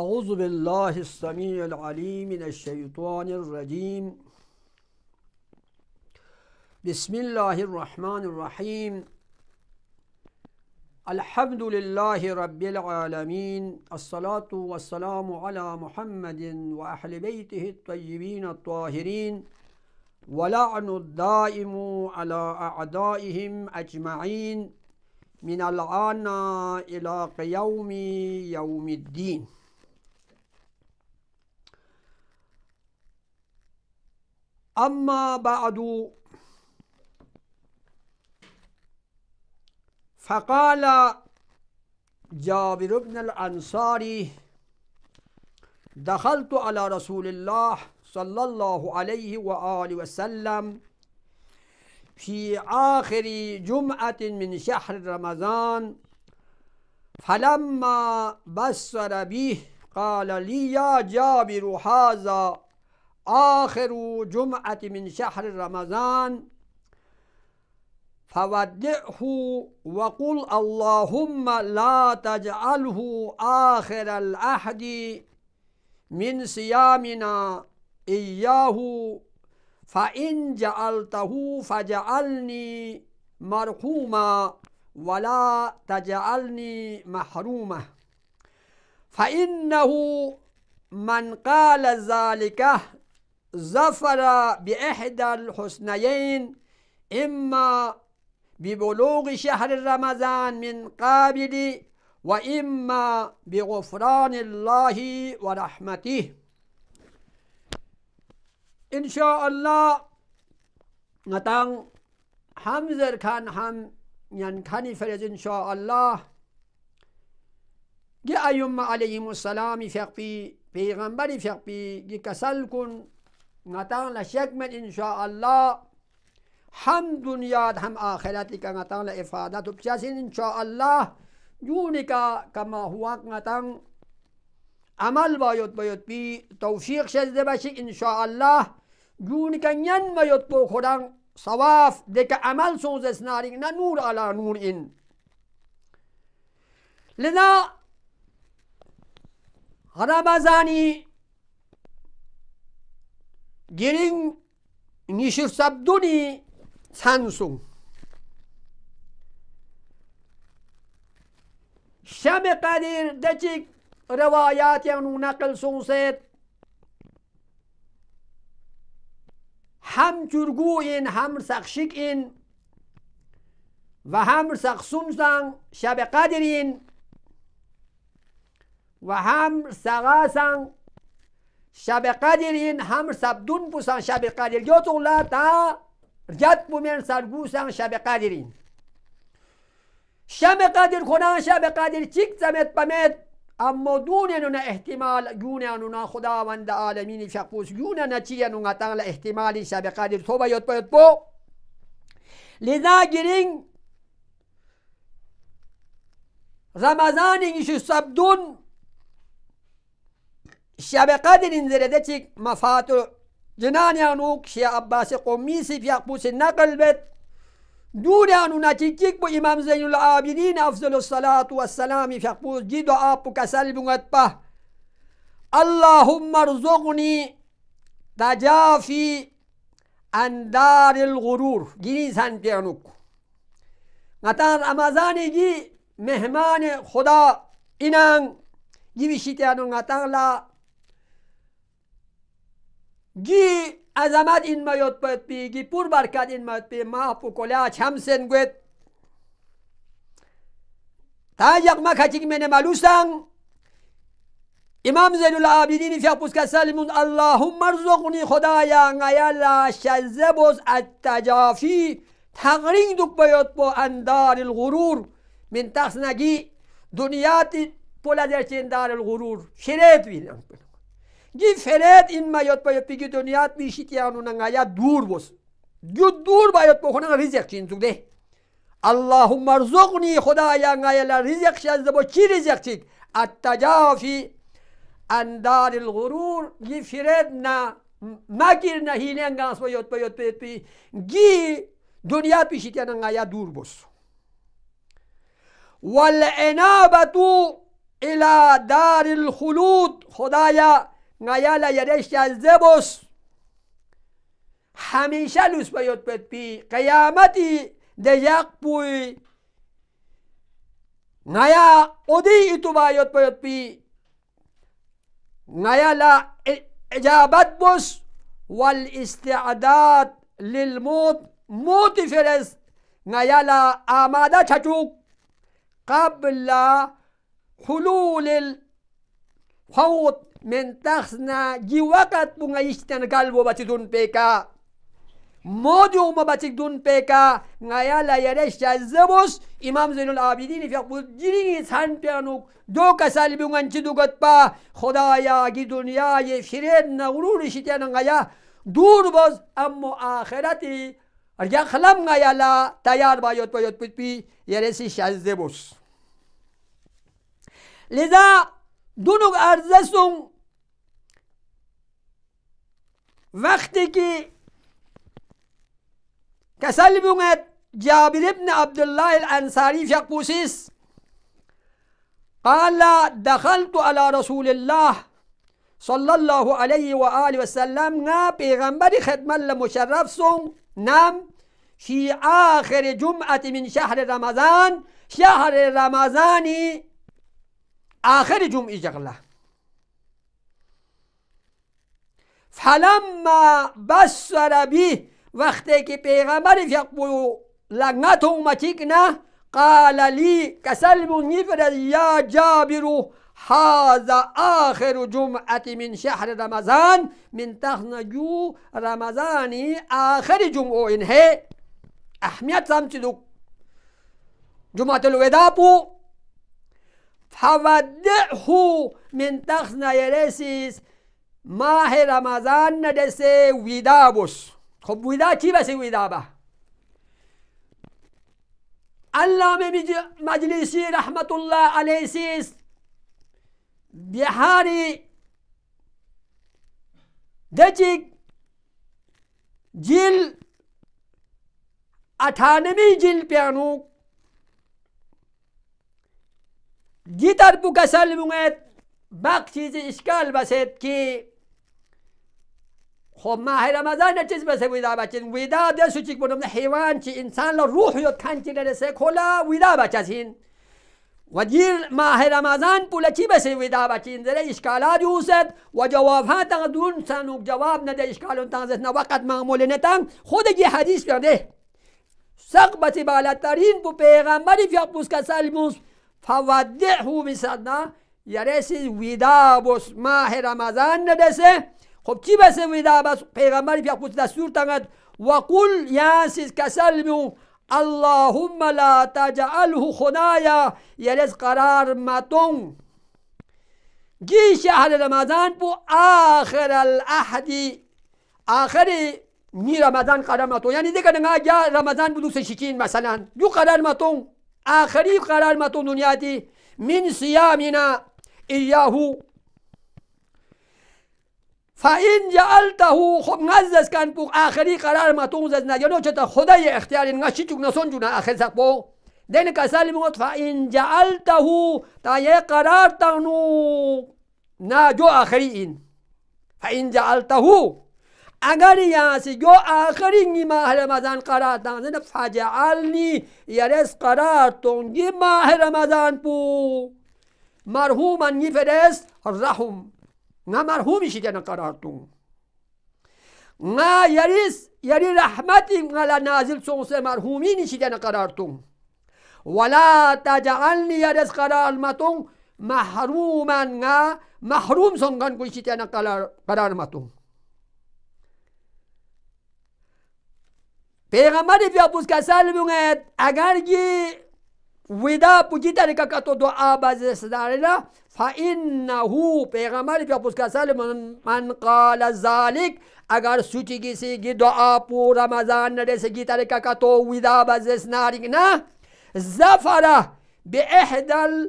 أعوذ بالله السميع العليم من الشيطان الرجيم بسم الله الرحمن الرحيم الحمد لله رب العالمين الصلاة والسلام على محمد وأهل بيته الطيبين الطاهرين ولعن الدائم على أعدائهم أجمعين من العانى إلى قيوم يوم الدين أما بعد فقال جابر بن الأنصاري دخلت على رسول الله صلى الله عليه وآله وسلم في آخر جمعة من شهر رمضان فلما بصر به قال لي يا جابر هذا آخر جمعة من شهر رمضان فودعه وقل اللهم لا تجعله آخر العهد من صيامنا إياه فإن جعلته فجعلني مرحوما ولا تجعلني محروما فإنه من قال ذلك ظفر بإحدى الحسنيين إما ببلوغ شهر رمضان من قابل وإما بغفران الله ورحمته إن شاء الله نتان حمزر كان هم ينكني فرز إن شاء الله جاء يوم عليهم السلام فيقبي بيغنبري فيقبي جي كسلكن ngata la إن شاء الله هم دنيا هم آخرتی که ngata la ifadatu chasin insha Allah جوني كما هو نتان عمل باید باید بي توفيق شده بشي ان شاء الله جوني نين باید بو خدان صواف دك عمل سوز سناري نور على نور إن لذا رمضاني Gelin 2012 سبدونی سانسون شم قدیر دچیک روایات یعنو نقل سید هم چرگو این هم سخشک و هم سنگ شب قدرین و هم سنگ شب قدر این هم سبدون بوسن شب قدر لا تا رجد بومن سرگوسن شب قدرین شب قدر کنن شب قدر چیک زمت بمت اما دون نون احتمال گون انونا خداوند عالمین شقوس گون نچی اون قطن احتمالی شب قدر تو باید باید بو لذا گرین رمضان سب سبدون شب قدر زرده چی مفاتو جنان یانو کشیا عباس قومی سی فی اقبوس نقل بد دور یانو نچی چیک بو امام زین العابدین افضل الصلاة والسلام فی اقبوس جی دعا پو کسل بونت پا اللهم ارزقنی تجافی اندار الغرور گیری سن پیانوک نتان رمضانی جی مهمان خدا اینان جیوی شیطانو نتان لا گی عظمت این میاد باید بی گی پور برکت این میاد بی ما فوکولاچ هم سن گوید تا یک ما کچیک من ملوستن امام زین العابدین فی پوسکا سلمون اللهم ارزقنی خدایا غیلا شزبوز التجافی تغرین دوک باید با اندار الغرور من تخص نگی دنیا تی پولا درچین دار الغرور شریعت بینم گی فرید این میاد باید بگی دنیا میشید یا آنو نگایا دور بوس گو دور باید بخونن رزق چین تو ده اللهم ارزقنی خدا یا نگایا رزق شد با چی رزق چید التجافی اندار الغرور گی فرید نا مگیر نه هیله انگاس باید باید باید گی دنیا پیشید یا نگایا دور بس والعنابتو الی دار الخلود خدایا نیالا یدش جلزه بس همیشه لوس بیوت بد پی قیامتی دیق پوی نیا اودی اتو بایوت بیوت پی نیالا اجابت بس والاستعداد للموت موت فرس نیالا آماده چچوک قبل حلول الخوط من جي جيوكات بونغا يشتن قلبو دون بيكا مودو ما باتدون بيكا نايا لا يرش زبوس امام زين العابدين في قبول جيرين سان بيانو دو كسال بونغان چدو گت با خدايا گي دنيا ي شرين نغرور شتن نايا دور باز اما آخرتي ارجع خلم نايا لا تيار بايوت بايوت بي يرسي شاز زبوس لذا دونو ارزسون وقتی که کسل بوند جابر ابن عبد الله الانصاري شقوسيس قال دخلت على رسول الله صلى الله عليه وآله وسلم نا پیغمبر خدمة لمشرف سن نام في آخر جمعة من شهر رمضان شهر رمضاني آخر جمع جغلا فلما بسر به وقت كي پیغمبر یقبو لغنت اومتیک نه قال لی کسلم نفر يا جابر هذا آخر جمعة من شهر رمضان من تخنجو رمضان آخر جمعة إنه أهمية سمتدو جمعة الوداع حودعه من تخنا يلسيس ماه رمضان ندسي ويدابوس خب ويدا كي بس ويدابه علامة مجلسي رحمة الله عليه سيس بحاري دجيك جيل أتانمي جيل بيانوك گیتار بو گسل مونگید بق چیز اشکال بسید که خب ماه رمضان چیز بسید ویدا بچین ویدا دیسو سو چیک بودم حیوان چی انسان لا روح یاد کن چی نرسه کلا ویدا بچه هین و دیر ماه رمضان پول چی بسی ویدا بچه این دره اشکالات یوسد و جواب ها تنگ دون سنوک جواب نده اشکالون تنگ زدن وقت معمول نتام خود یه حدیث بیانده سقبت بالاترین بو پیغمبری فیق بوس کسل موس فودعه بسادنا يا ريسي ودا بس ماه رمضان ندسه خب چی بسه ودا بس پیغمبر بیا خود دستور تنگد وقل یاسیز کسلمو اللهم لا تجعله خدایا یلیز قرار متون جي شهر رمضان بو آخر الأحد آخر ني رمضان قرار متون يعني دي جا رمضان بدو سشكين مثلا دو قرار متون آخری قرار متو دنیا دی من سیامینا صيامنا إياه فإن جعلته خب نزز کن پو آخری قرار ما تو نزز چه تا خدای اختیاری نشی چوک نسون جونا آخر سق بو دین کسال میگوت فإن جعلته تا یه قرار تنو نا جو آخری این فا فإن جعلته اگر یہاں سے جو آخری ماه رمضان قرار دان نفس فجعلنی یرس قرار تونگی ماه رمضان پو مرحوم مرحوما فرست رحم نا مرحومی جن قرار تون نا یرس یری رحمتی نا نازل سونس مرحومی جن قرار تون ولا تجعلنی یرس قرار متون محروما نا محروم سنگن کوئی جن قرار متون Peygamber fi abuska salbunget agar gi wida pujita rika kato dua bazı sedarela fa innehu peygamber fi abuska salbun man qala zalik agar suci gisi gi dua pu ramazan neresi gi tarika kato wida bazı senarigna zafara bi ihdal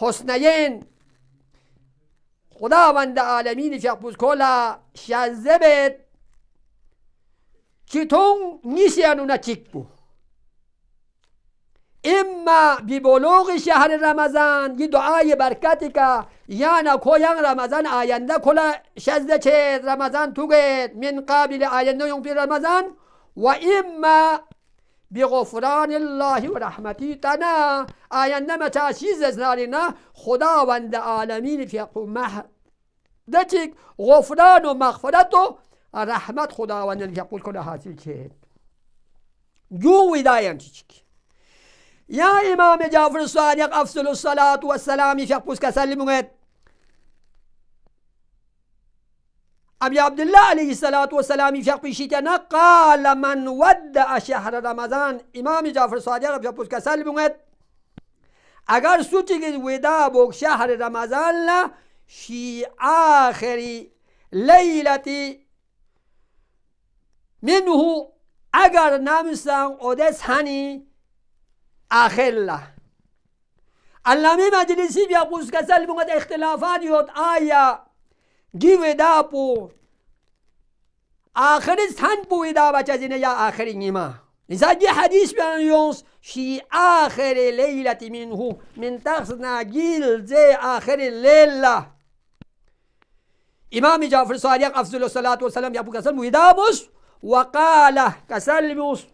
حسنيين خداوند عالمین فی اقبوز کولا شازبت كتون نسيانو نتشكبو إما ببلوغ شهر رمضان یه دعای برکتی که یعنی کویان رمضان آینده کلا شزده چه رمضان توگید من قابل آيان يوم في رمضان وإما بغفران الله و رحمتی تنا آینده متا چیز از نارینا خداوند عالمین في قمه دچک غفران ومغفرته رحمت خداوند قول کنه حاصل که جو ویدایان چیچک یا امام جعفر صادق افضل الصلاة والسلام شق پوس کسل مونگت ابي عبد الله عليه الصلاة والسلام شق پیشیتنا قال من ود شهر رمضان امام جعفر صادق شق پوس اگر سوچی که ودا بوک شهر رمضان لا شی آخری لیلتی منه اگر نمیستم اودس هنی اخلا علامه مجلسی بیا قوس کسل مونږ اختلافات یوت آیا گیوه دا پو آخری سن پوی دا بچه زینه یا آخری نیما نیسا جی حدیث بیان یونس شی آخر لیلت هو من تخصنا گیل زی آخر لیله امام جعفر صادق افضل الصلاة والسلام یا بو کسل بوی دا بوست وقال كسلموس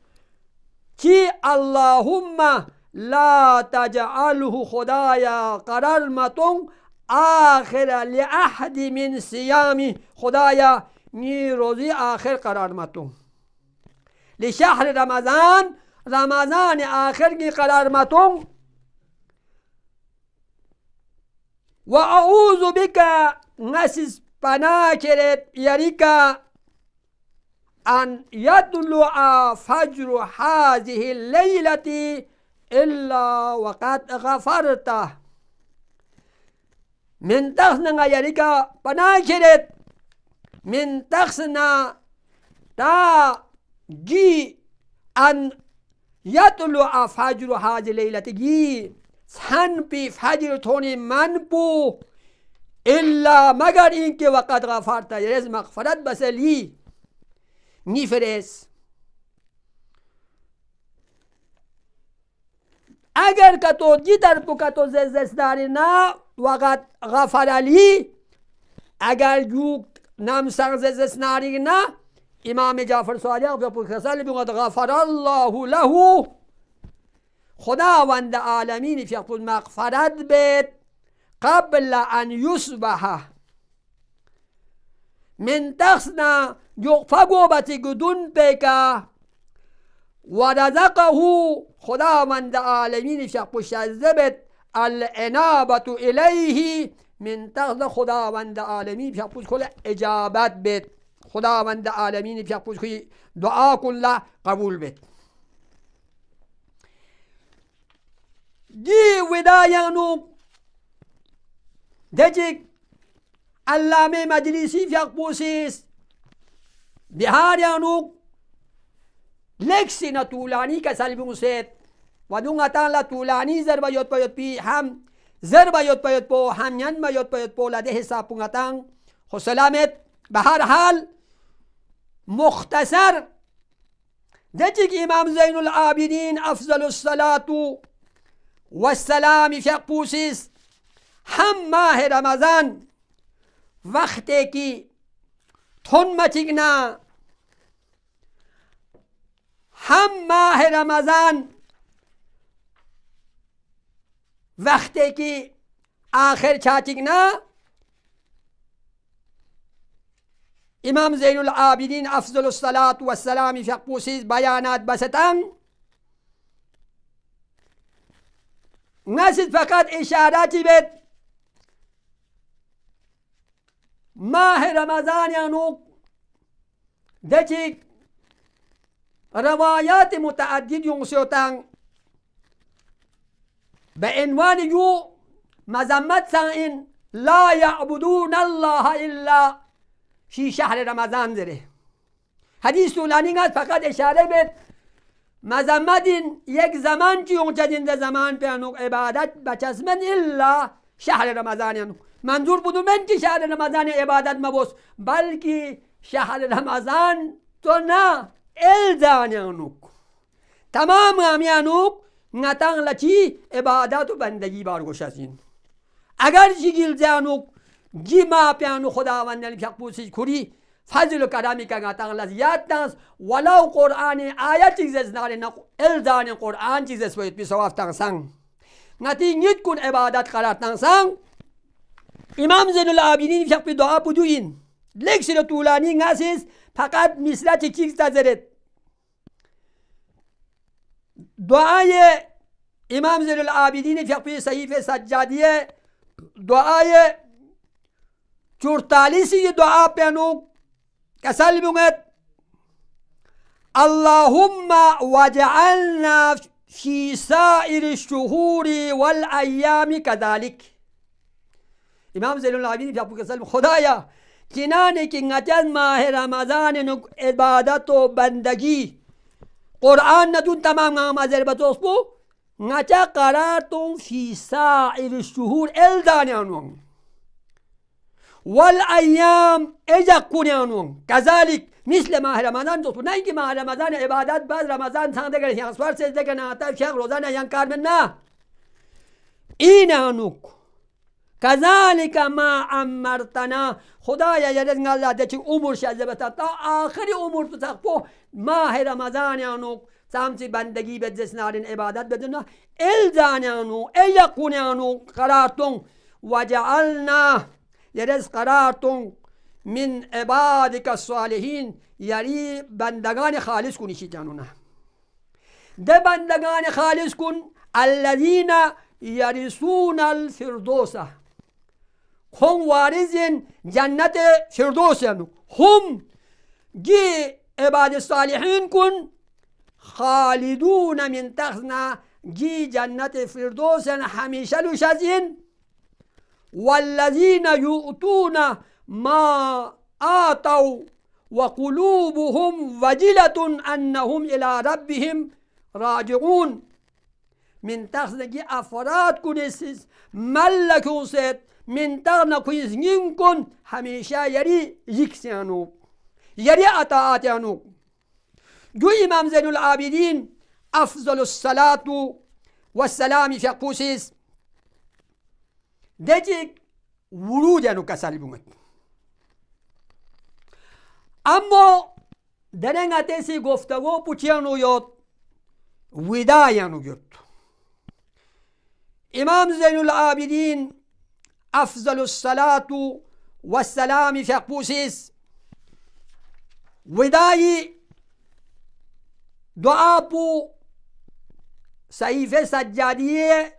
كي اللهم لا تجعله خدايا قرار آخر لأحد من صيام خدايا ني روزي آخر قرار لشهر رمضان رمضان آخر کی قرار بك نسس بناكرت يريكا أن يطلع فجر هذه الليلة إلا وقد غفرته من تخسنا يريكا بناجرت من تخسنا تا جي أن يطلع فجر هذه الليلة جي سن بي فجر توني من بو إلا مگر إنك وقد غفرت يرز مغفرت بسليه میفرست اگر کتو گیتر تو کتو داری نه وقت غفر علی اگر یو نم سر ناری نه امام جعفر صادق به پوکسل بگوید غفر الله له خداوند عالمین فیقون مغفرت بید قبل ان یصبح من تخصنا گدون بیکا و رزقه خداوند عالمین شق شذبت الانابت الیه من تغذ خداوند عالمین شق کل اجابت من خداوند عالمین شق دعا کل قبول بید دی ودایانو دجک علامه مجلسی فیق پوسیست bihaaryaanuk leksina tuulani ka salbimuseet wadunga tanla tuulani zerba yotpa yotpi ham zerba yotpa yotpo ham yanma yotpa yotpo lade hisapunga tang hosalamet بهر حال مختصر دجك إمام زين العابدين أفضل الصلاة والسلام شق بوسيس هم ماه رمضان وقتی که نه هم ماه رمضان وقتی که آخر چاتیگ نه امام زین العابدین افضل الصلاة والسلام السلام فقوسیز بیانات بستن نسید فقط اشاراتی بید ماه رمضانیانوک دچی روايات متعدد يونسيوتان بعنوان يو مزمت سائن لا يعبدون الله إلا في شهر رمضان ذري حديث طولانی فقط اشاره بيت مزمت يك زمان چی اونچه زمان بيانو عبادت بچسمن إلا شهر رمضان ينوك منظور من که شهر رمضان عبادت مبوس بلکه شهر رمضان تو نه الزان دانیانوک. تمام هم نتان لچی عبادت و بندگی بارگوش هستین اگر جیگیل زانوک جی ما پیانو خداوندن که پوسیج کری فضل و کرامی که نتان لزیاد تانس ولو قرآن آیت چیز از نارن الزان قرآن چیز از باید بی سواف نتی کن عبادت قرار تانسان امام زین العابدین شب به دعا بدوین لکسر طولانی هستیز فقط مثلا چیز تذرد دعای امام زین العابدین فقه صحیف سجادیه دعای چورتالیسی دعا پینو کسل بونگت اللهم وجعلنا في سائر الشهور والأيام كذلك امام زین العابدین في ابو سلم خدایا چنانه کی نتیز ماہ رمضان نو عبادت و بندگی قرآن نہ دون تمام نام از اربتوس بو نتا قرارتون في سائر الشهور الدانيانون والأيام إذا كنانون كذلك مثل ما رمضان دوست نه اینکه ماه رمضان عبادت بعد رمضان سان دگر یان سوار سجده کنه تا شیخ روزانه یان کار من نه اینانوک كذلك ما أمرتنا خدایا یادت الله د چې عمر شه زبتا تا آخری عمر تو تخپو ماه رمضان یانو سامتی بندگی به جسنارین عبادت بدون الزان یانو ای قون یانو قرارتون وجعلنا یادت قرارتون من عبادك الصالحین يري بندگان خالص كوني شی جانونه ده بندگان خالص کن الذين يرثون الفردوسه هم وارزين جنت فردوس هم جي عباد الصالحين كن خالدون من تخزنا جي جنة فردوس هميشه لشزين والذين يؤتون ما آتوا وقلوبهم وجلة أنهم إلى ربهم راجعون من تخزن جي أفراد كنسيس ملكوا سيد من تغنا كويس نينكن هميشا يري يكسيانو يري أطاعتيانو جو إمام زين العابدين أفضل الصلاة والسلام في قوسيس دجيك ورود يانو كسالي بومت أمو درنگا تيسي گفتگو پوچيانو يوت ودا يانو يوت إمام زين العابدين أفضل الصلاة والسلام في أقبوسيس وداي دعابو سيفي سجادية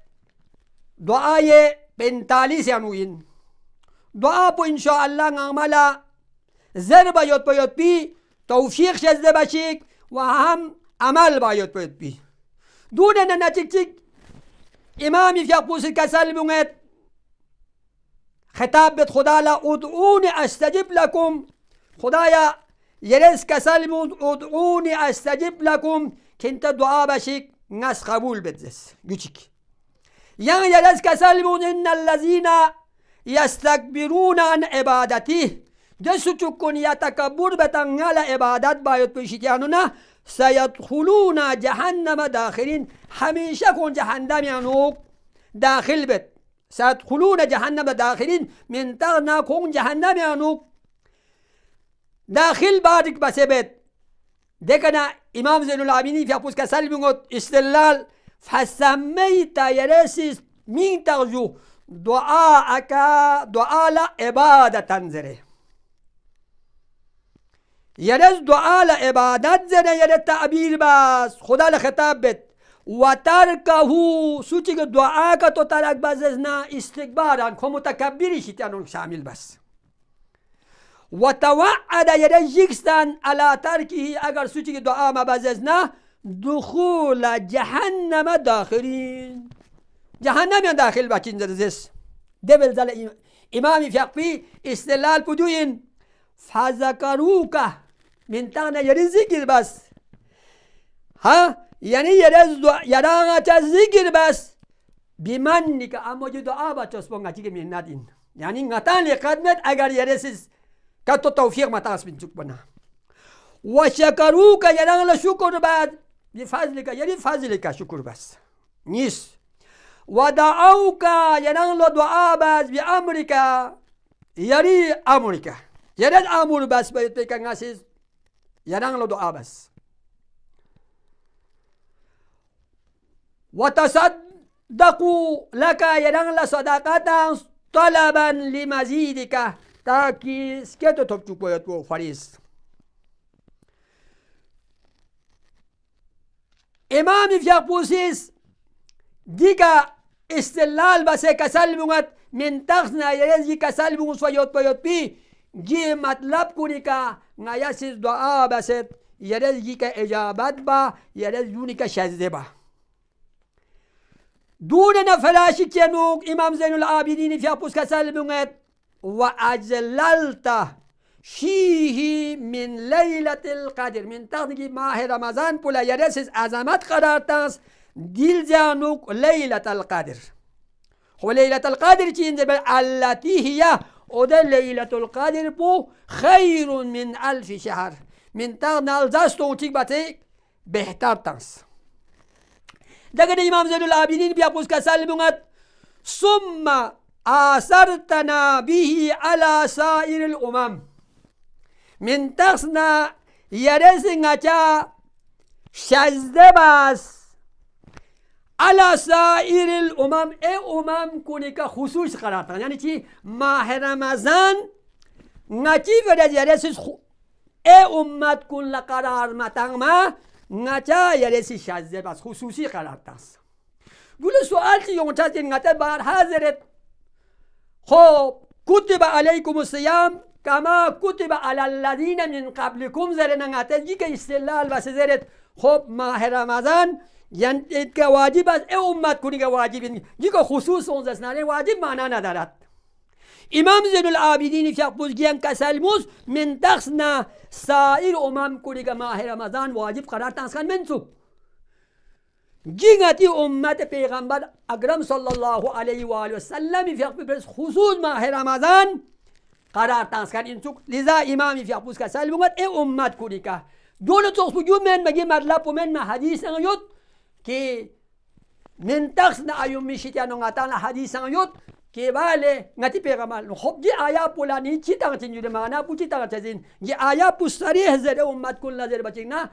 دعاية بنتاليس ينوين دعابو إن شاء الله نعمل زر باید باید بی توفیق شده باشید و هم عمل باید باید بی دونه نچک چک امامی فیق بوسید کسل بونید خطاب بيت خدا لا ادعوني استجب لكم خدايا يرز کسل مود ادعونی استجب لكم كنت دعا بشيك ناس قبول بدزس جوشيك يان يرز کسل ان الذين يستكبرون عن عبادتي جسو تكون يتكبر بتن على عبادات بايت بشيكيانونا يعني سيدخلون جهنم داخلين هميشه كون جهنم يعنوك داخل بيت سادخلون جهنم داخلين من تغنا كون جهنم يانو داخل بارك بسبت دكنا إمام زين العابدين في أبوس كسلبنغوت استلال فسميت يرسيس من تغزو دعاء دعاءك دعاء لا إبادة تنزره يرز دعاء لا إبادة زنه يرز تعبير بس خدا لخطاب بيت و ترکه سوچی که دعا که تو ترک بزز نه استکباران که متکبری شیطان شامل بس و توعد یه جیکستان علا ترکی اگر سوچی که دعا ما بزز نه دخول جهنم داخلین جهنم داخل بچین زرزیس دبل زل امامی فقفی استلال پدوین فزکروکه من تانه یری زیگیر بس ها yani yere yarana ta zikir bas biman nika ju du'a ba tospo ngachigi yani ngatan li khadmet agar yere siz katto tawfiq matas bin chukbana wa shakaruka yarana la shukr bad di fazlika yari fazlika syukur bas nis wa da'auka yarana la bas bi Amerika yari Amerika. yere amur bas bayte ngasis yarana la doa bas وتصدقوا لك يدن صدقة طلبا لمزيدك تاكي سكتو تبتكو يتو فريس امام فيق بوسيس ديكا استلال بسي بغت من تخنا يرزي بغت سويوت بيوت بي جي مطلب كونيكا ناياسيس دعا بسيت يرزي كإجابات با يرزيوني با دون نفلاش كنوك إمام زين العابدين في أبوس كسال بنغت وأجللته شيه من ليلة القدر من تغني ماه رمضان بلا يرسس أزمات قرارتاس ديل زانوك ليلة القدر هو ليلة القدر تين التي هي وده ليلة القدر بو خير من ألف شهر من تغنى الزاستو تيك باتيك بهتر تنس دقن إمام زين العابدين بيقوس كسلمت ثم آثرتنا به على سائر الأمم من تخصنا يرسنا شزده شذباس على سائر الأمم اي أمم كونيكا خصوص قرارتا يعني چی ماه رمضان نتیف رجرسس خو اي أمت كون لقرار متنما ناتا يلسي شاذة بس خصوصي قرار تاس قول سؤال كي يوم تاتي نتا بار حاضرت خب كتب عليكم الصيام كما كتب على الذين من قبلكم زرنا نتا جيك استلال بس زرت خب ماه رمضان یعنی که واجب است ای امت كوني که واجب نیست که خصوص اون زنانه واجب معنا ندارد امام زين العابدين في بوزگیان کا سلموس من دخسنا سائر امام کوریگا ماه رمضان واجب قرار تانسخان منسوب جنتی امت پیغمبر اکرم صلى الله عليه وآله وسلم في بس خصوص ماه رمضان قرار تانسخان انسوک لذا امام في بوز کا سلموت ای إيه امت کوریگا دولة بجو من مگی مطلب من ما حدیث يوت كي من تخصنا ايوم میشیت یا نغتان يوت ke bale ngati pegamal no hob ji aya pula ni chin ngati de mana pu chita ngati zin ji aya pu sari zede ummat kulna zede bachina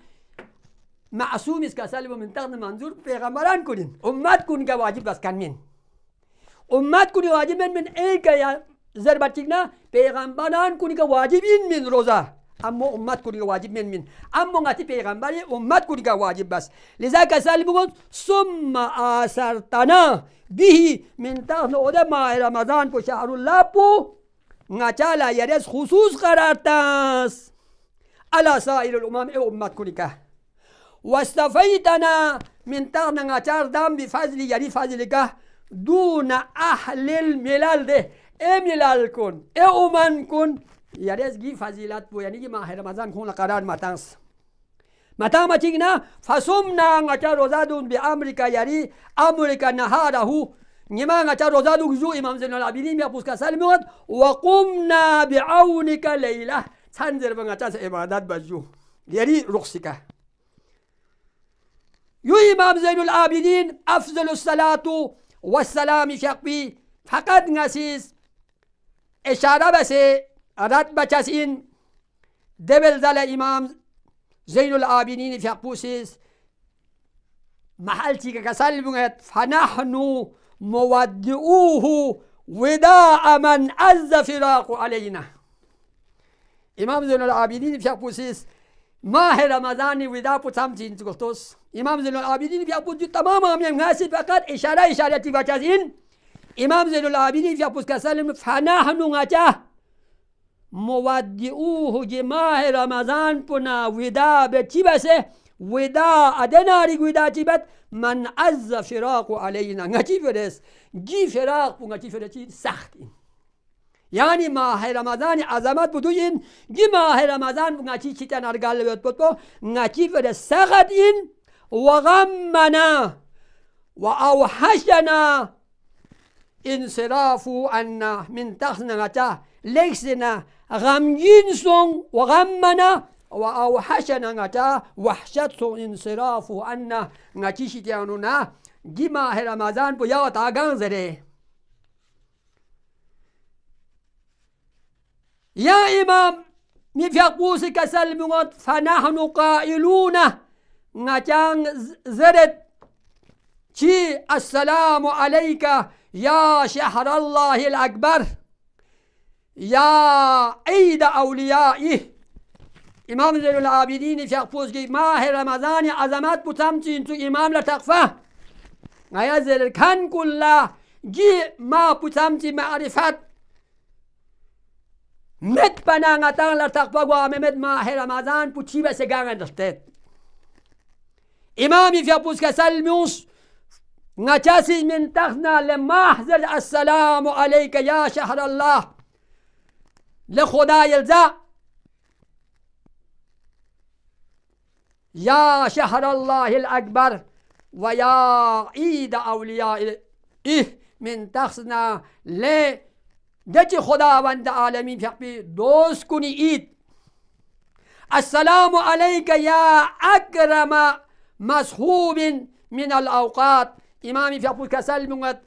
معصوم اسكا سالب من تغن منظور پیغمبران كنين امت كن كا واجب بس كان من امت كن واجب من من اي كا يا زربتنا پیغمبران كن كا واجبين من روزا اما امت كن واجب من من اما غتي پیغمبر امت كن كا واجب بس لذا كسالب ثم اثرتنا به من او ده ماه رمضان پو شهر الله پو نچالا یرس خصوص قرار تاس على سائر الامام او امت كلك واستفيتنا من تغنى نچار دام بفضل فضل که دون اهل الملل ده اي ملل کن اي امم کن يرس گی فضيلات بو یعنی ماه رمضان كون قرار ما متاما ما تيجنا فصومنا روزادون بأمريكا ياري أمريكا نهاره نما نتا روزادون جزو إمام زين العابدين يا بوسكا سلموت وقمنا بعونك ليلة تنزل بنتا عبادات بجو ياري رخصك يو إمام زين العابدين أفضل الصلاة والسلام شقبي فقد نسيس إشارة بس رد بچاسين دبل زال إمام زين العابدين فيقبوسيس محلتي كسلبت فنحن مودعوه وداء من أز فراق علينا إمام زين العابدين ما هي رمضان ودا بتمتين تقولتوس إمام زين العابدين فيقبوسيس تماما من الناس فقط إشارة إشارة تبتزين إمام زين العابدين فيقبوسيس كسلم فنحن نجاه مودعوه جماه رمضان پنا ودا به بسه ودا ادناری ودا چی بد من عز فراق علینا نگی فرست گی فراق پو نگی فرستی سخت این یعنی ماه رمضان عظمت بود این گی ماه رمضان نگی چی تنار گل بود بود نگی فرست سخت این و غمنا و اوحشنا انصرافو انا من تخنغتا ليسنا غمجين سون وغمنا وأوحشنا نتا وحشت انصراف أن نتيشي تيانونا جمع رمضان بيا تاغان يا إمام مفيقوس كسلمت فنحن قائلون نتان زرت شي السلام عليك يا شهر الله الأكبر يا عيد أوليائه امام زین العابدین شیخ پوزگی ماه رمضان عظمات بتمتين تو امام لتقفى غیا زين الكن كلا جي ما بتمتين معرفات معرفت مت پنانگتان لتقفه گوامه مت ماه رمضان پوچی بسه گنگ دستید امام في پوزگی سلمیونس نتاسي من تخنا لمحزر السلام عليك يا شهر الله لخدا يلزا يا شهر الله الأكبر ويا عيد إيه من تخصنا ل دچ وند عالمي فقبی دوس كوني إيد السلام عليك يا أكرم مسحوب من الأوقات إمامي في أبو كسل مغت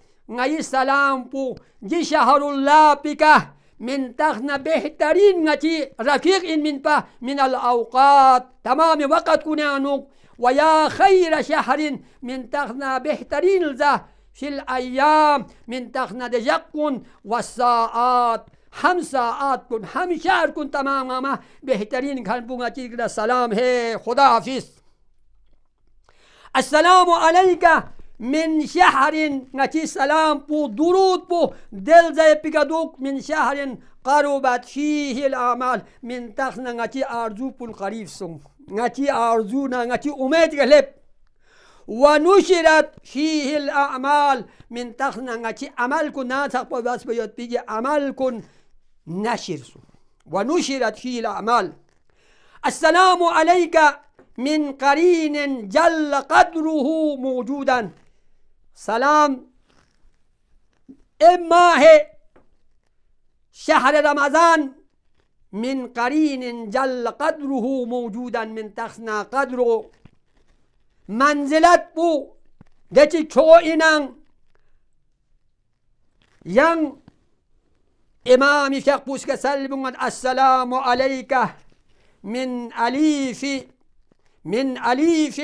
بو جي شهر الله بكه من تخنا بهترين نتي رفيق من به من الأوقات تمام وقت كنا ويا خير شهر من تخنا بهترين لذا في الأيام من تخنا دجق والساعات هم ساعات كن هم شهر كن تمام ما بهترين کن بوما چیز سلام خدا حافظ السلام عليك من شهر نتي سلام بو درود بو دل زي بيكادوك من شهر قربت فيه الأعمال من تخنا نتي أرجو بو قريب سم نتي أرجو نتي أميد غلب ونشرت فيه الأعمال من تخنا نتي عمل كن ناتق بو بس بيوت بيجي عمل كن نشر سم ونشرت فيه الأعمال السلام عليك من قرين جل قدره موجودا سلام ام ماه شهر رمضان من قرين جل قدره موجودا من تخنا قدره منزلت بو دچی چوئنن ين إمام شيخ بوسك سلم السلام عليك من أليف من أليف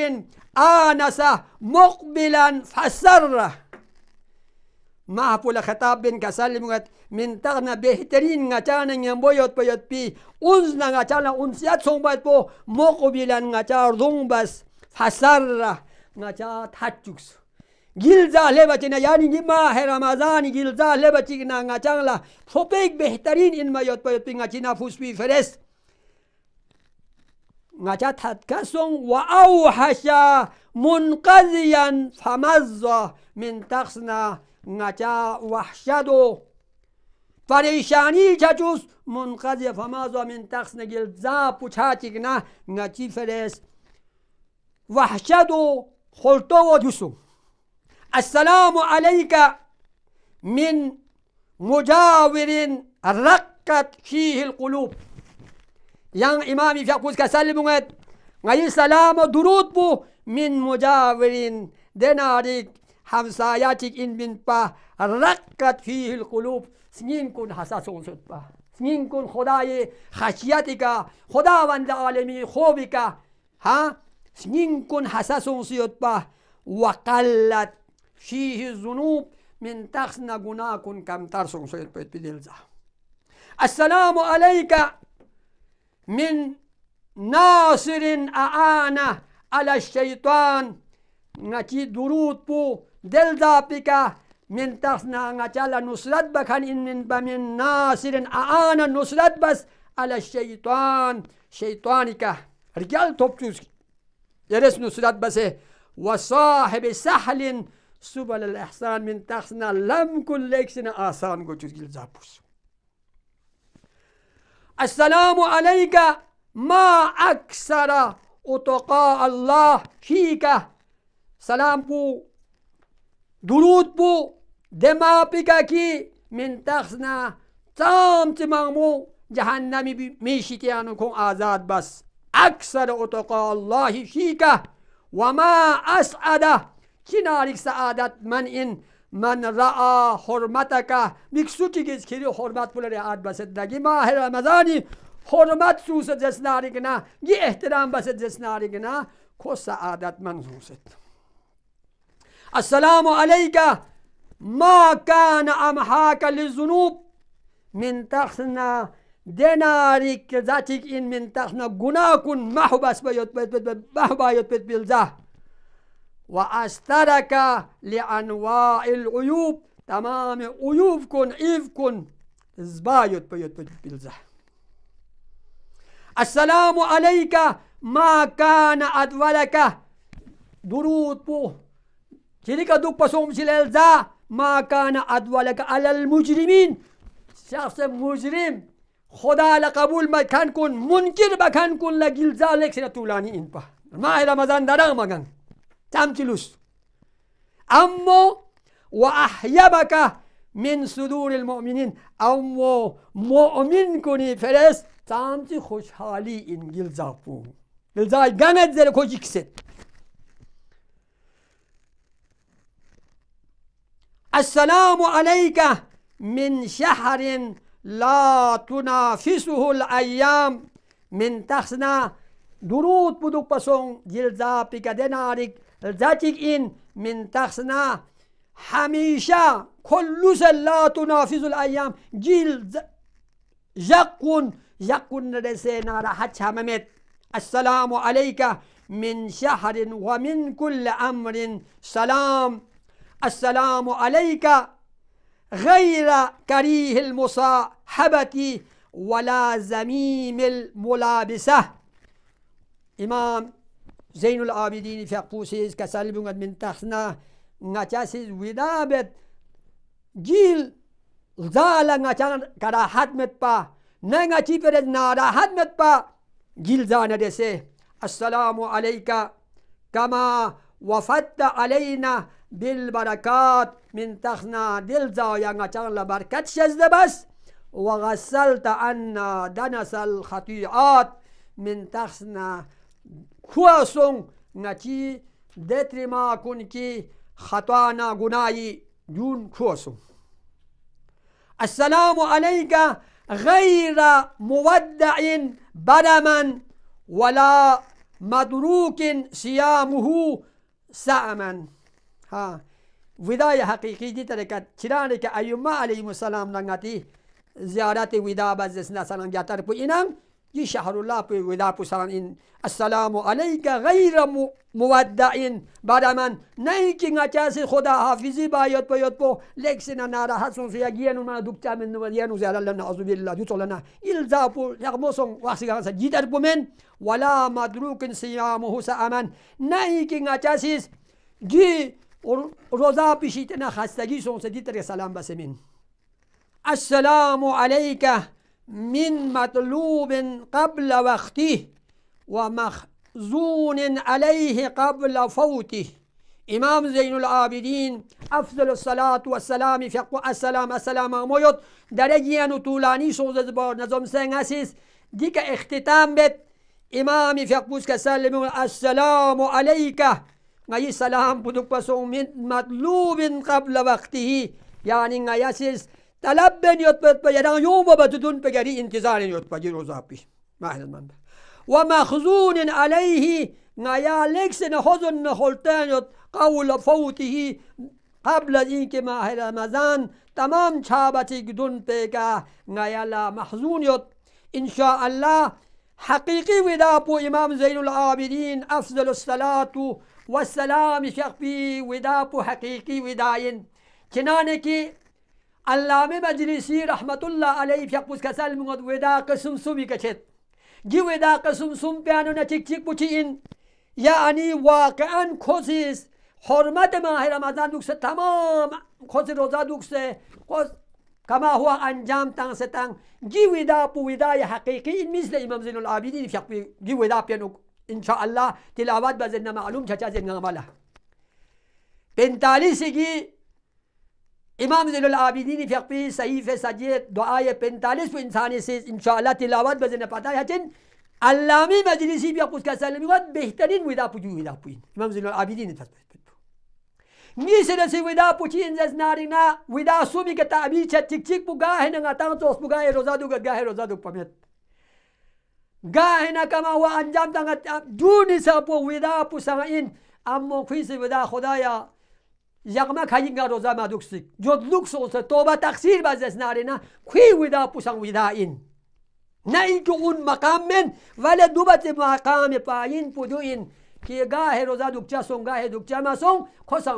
آنس مقبلا فسره فول خطاب بن كسلم قد من تغنى بهترين غتانا ينبويت بيت بي أنزنا نجانا أنسيات سنبات بو مقبلا غتار ذنبس فسر غتار تحجكس جلزا لبتنا يعني نما رمضان جلزا لبتنا نجانا فبيك بهترين إن ما يت بيت بي نجانا فوس بي فرست نجات كس وأوحش منقذيا فمزة من تخسنا نجا وحشدو فريشاني جوز منقذيا فمزة من تخسنا جلزا بوشاتيكنا نجي فريس وحشدو خلطو ودوسو السلام عليك من مجاور رقت فيه القلوب yang imami fiakuz ka sallimunget ngayi selam ve durud bu min mucavirin denarik hamsayatik in bin pa rakkat fihil kulub سنين كون حساس سوت با سنين كون خداي خدا خداوند عالمي خوبك ها سنين كون حساس سوت با وقلت فيه الذنوب من تخسنا كون كم ترسون سوت بيت بيدلزا السلام عليك من ناصر أعانه على الشيطان نتي دروت بو دل دابك من تخنا نتال نصرت بكن إن بمن ناصر أعانة نصرت بس على الشيطان شيطانك رجال توبتوس يرس نصرت بس وصاحب سحل سبل الإحسان من تخنا لم كل لكسنا آسان قوتوز جلزابوس السلام عليك ما أكثر أتقاء الله فيك سلام بو درود بو دما كي من تخزنا تام تمامو جهنمي ميشتيانكم آزاد بس أكثر أتقاء الله فيك وما أسعد كنارك سعادت من إن من رعا حرمتکه میکسو چیگیز حرمت بولاری آد بسید ما ماه رمضانی حرمت سوس جسناری گنا گی احترام بسید جسناری گنا کو سعادت من سوسید السلام علیک ما کان امحاک للذنوب من تخنا دیناری که ذاتیک این من تخنا گناه کن محبس بیت بیت بیت وأشترك لأنواع العيوب تمام عيوبكن عيبكن زبايت بيت بيلزح السلام عليك ما كان أدولك درود بو شريك دوك بسوم شلالزا ما كان أدولك على المجرمين شخص مجرم خدا لقبول كان كن منكر مكان كن لجلزا لك سنة طولاني إنبا ما هي رمضان درام مغان تمتلس أمو وأحيبك من صدور المؤمنين أمو مؤمن كوني فرس تامتي خوشحالي إنجيل زافو لذا جمد زر يكسد السلام عليك من شهر لا تنافسه الأيام من تخصنا درود بدو بسون جلزا بيكا دينارك ذاتك إن من تخصنا هميشة كل لا تنافذ الأيام جيل جقون جقون رسينا راحت هممت السلام عليك من شهر ومن كل أمر سلام السلام عليك غير كريه المصاحبة ولا زميم الملابسة إمام زين العابدين فقبوسيز كسلبون من تخنا نتاسيز ودابت جيل زالا نتان با متبا نغتي نارا ناراحت متبا جيل زانا دسي السلام عليك كما وفدت علينا بالبركات من تخنا دل زايا نتان لبركات شزد بس وغسلت أن دنس الخطيئات من تخنا كواسون نتي دتري ما كي خطانا جناي جون كوسو السلام عليك غير مودع بدما ولا مدروك صيامه سأما ها وداية حقيقية دي تركة ترانك أيما عليهم السلام لنغتي زيارة ودا بزيسنا سلام جاتر بو إنام شهر الله في ولاب سران إن السلام عليك غير مودعين بعد من نه اینکه نچاسی خدا حافظی باید باید بو لکسی نه ناراحت سون سو یک ینو من دکتا من نو ینو زیالا لنا عزو بالله دو تولنا الزا بو یغموسون وقتی گانسا جیدر بو من ولا مدروک سیامه سامن نه اینکه نچاسی جی روزا پیشیت نه خستگی سون سدیت سلام بسمین السلام علیکه من مطلوب قبل وقته ومخزون عليه قبل فوته امام زین العابدین افضل الصلاة والسلام فقو السلام السلام آموید درگیان و طولانی سوز بار نظام سنگ هستیز دیگه اختتام بید امام فقوز که سلم السلام علیکه غی سلام بدو پس من مطلوب قبل وقته یعنی يعني غیسیز طلب بن يطبط يدان يوم وبتدون بجري انتظار روزا رزابي ما هذا المنبع ومخزون عليه نيا لكسن حزن نخلتان قول فوته قبل إنك ما ماه رمضان تمام چابتی گدون پیگا نیالا محزون شاء الله حقيقي ودا بو امام زين العابدين افضل الصلاة والسلام شخبي ودا بو حقيقي وداين كنانكي علامه مجلسی رحمت الله علیه فیق پوس کسل مگد ودا قسم سومی کچت گی ودا قسم سوم پیانو نا چک چک بوچی این یعنی واقعا کوزیست حرمت ماه رمضان دوکسه تمام کوز روزا دوکسه کوز کما هو انجام تان ستان جي ودا بو ودا حقيقي مثل امام زین العابدین في جي ودا بينو ان شاء الله تلاوات بزنا معلوم چچا زنگ عمله 45 گی امام زین العابدین فقی صحیف سجی دعای پینتالیس و انسانی سے انشاءاللہ تلاوت بزن پتا ہے چن علامی مجلسی بھی اپوس کا سلمی وقت بہترین ودا پوجو ودا پوین امام زین العابدین تسبیت میسر سی ودا پوچین زس نارینا ودا سومی کے تعبیر چھ چک چک بگا ہے نگا تاں تو اس بگا ہے روزہ دو گا ہے روزہ دو پمیت گا ہے نا کما وا انجام تا دونی سا پو ودا پوسا ان ام مخفی سے ودا خدایا یغمه کایی گا روزا ما دوکسک جد لوکس اوس توبه تقصیر باز اس ناری نا کی ودا پسان ودا ان نہ این اون مقام من ولی دوبت مقام پایین پو دو کہ کی گا دوکچا سون گا ہے دوکچا ما سون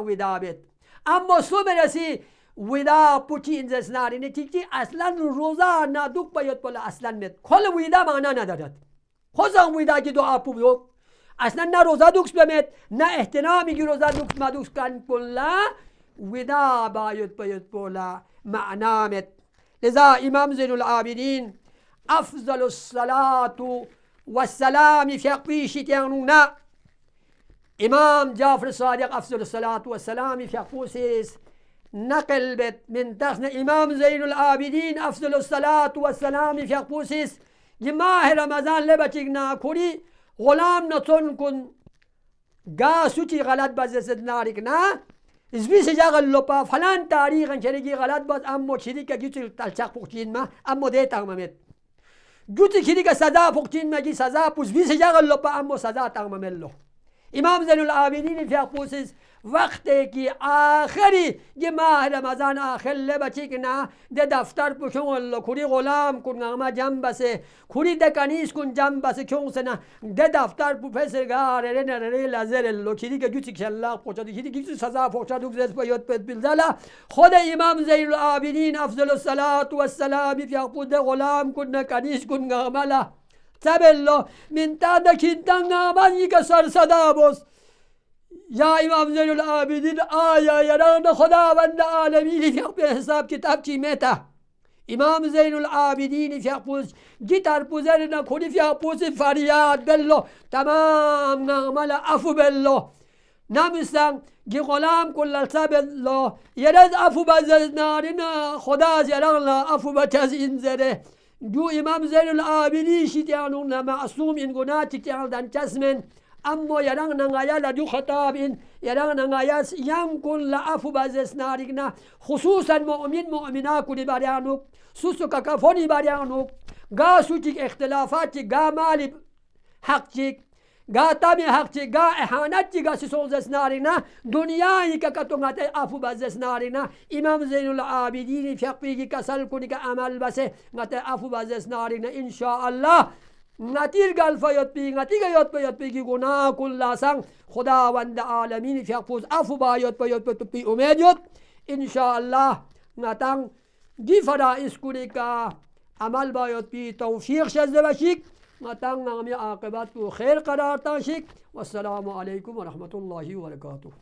ودا بیت اما سو برسی ودا پوتی این اس ناری نتی کی اصلا روزا نا دوک پیت اصلا مت کول ودا معنی نادات خوزا ودا کی دو اپو اصلا نه روزه دوکس بمید نه احتنا میگی روزه دوکس ما دوکس کن کلا ودا باید باید بولا معنامت لذا امام زين العابدين افضل الصلاه والسلام في قيش تيانونا امام جعفر الصادق افضل الصلاه والسلام في قوسيس نقل بت من تخن امام زين العابدين افضل الصلاه والسلام في قوسيس جماه رمضان لبتنا كوري غلام نتون كن جا سوتي غلط بس زد ناريك نا إزبي سجاغ اللوبا فلان تاريخ ان شريكي غلط بس أمو شريكا جوتي تلشاق فوقتين ما أمو ديتا ممت جوتي شريكا سزا فوقتين ما جي سزا بوزبي سجاغ اللوبا أمو سزا تغمملو إمام زين العابدين في أقوسيس وقتی آخری یه ماه رمضان آخر لبچی که نه ده دفتر پوشون الله کوری غلام کن ما جنب بسه کوری ده کنیس کن جنب بسه کیون سنه ده دفتر پروفسور گاره اره نه رن اره لزر الله چیدی که جوچی که الله پوچه دی که سزا پوچه دو زس بیات پد بلزلا خود امام زین العابدین افضل و والسلام فی ده غلام کن نه کنیس کن لا تبلو من تا ده کینتان یک سر یا امام زین العابدین آیا یران خداوند عالمین فیق به حساب کتاب چی میتا امام زین العابدین فیق پوز گیتر پوزر نکنی فیق پوز فریاد بلو تمام نعمل افو بلو نمیستن گی غلام کل بلو یرز افو بزر نارین خدا زیران لا افو بچز این زره جو امام زین العابدین شیطانون معصوم این گناه چی چسمن اما یاران نگایا لدیو خطابين يرانغ یاران نگایا یم کن لعفو بازس خصوصا مؤمن مؤمنا کنی باريانو سوسو ککافونی باريانو غا سوچيك اختلافات غا مالي حق جيك غا تامي حق جيك غا احانات جيك گا سسون زس نارینا دنیای که کتو غطه افو بزس نارینا امام زین العابدين فيقفيكي كسل كوني کنی بسي عمل أفو غطه افو إن شاء الله نتیر گل بی نتی گیاد بیاد بی گی گناه کل سنگ خداوند عالمین شیخ پوز افو باید بیاد بی تپی امید یاد انشاءالله نتنگ دی فدا اسکولی که عمل باید بی توفیق شده بشیک نتان نامی عاقبت و خیر قرار تاشید السلام علیکم و رحمت الله و برکاته